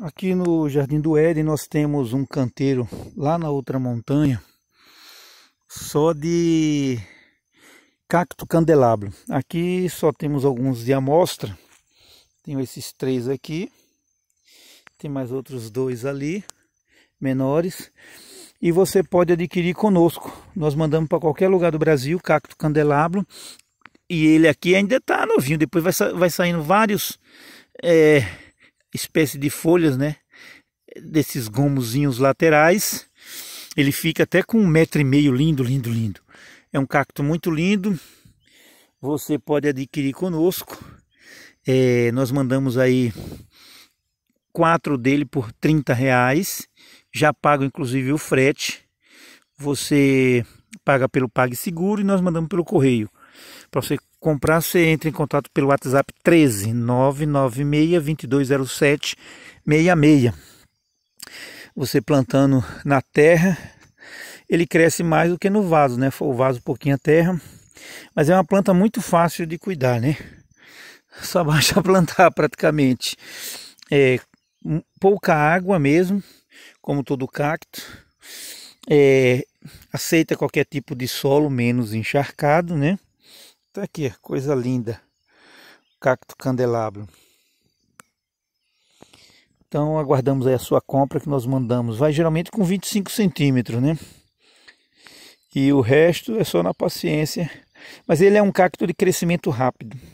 Aqui no Jardim do Éden nós temos um canteiro lá na outra montanha só de cacto candelabro. Aqui só temos alguns de amostra. Tenho esses três aqui. Tem mais outros dois ali, menores. E você pode adquirir conosco. Nós mandamos para qualquer lugar do Brasil cacto candelabro. E ele aqui ainda está novinho. Depois vai, sa vai saindo vários... É espécie de folhas, né? Desses gomozinhos laterais. Ele fica até com um metro e meio, lindo, lindo, lindo. É um cacto muito lindo. Você pode adquirir conosco. É, nós mandamos aí quatro dele por 30 reais. Já pago inclusive o frete. Você paga pelo PagSeguro e nós mandamos pelo correio. Para você comprar, você entra em contato pelo WhatsApp 13 996 2207 66. Você plantando na terra, ele cresce mais do que no vaso, né? O vaso pouquinho a terra, mas é uma planta muito fácil de cuidar, né? Só basta plantar praticamente. É, pouca água mesmo, como todo cacto. É, aceita qualquer tipo de solo menos encharcado, né? Tá aqui, coisa linda. Cacto candelabro. Então aguardamos aí a sua compra que nós mandamos. Vai geralmente com 25 centímetros, né? E o resto é só na paciência. Mas ele é um cacto de crescimento rápido.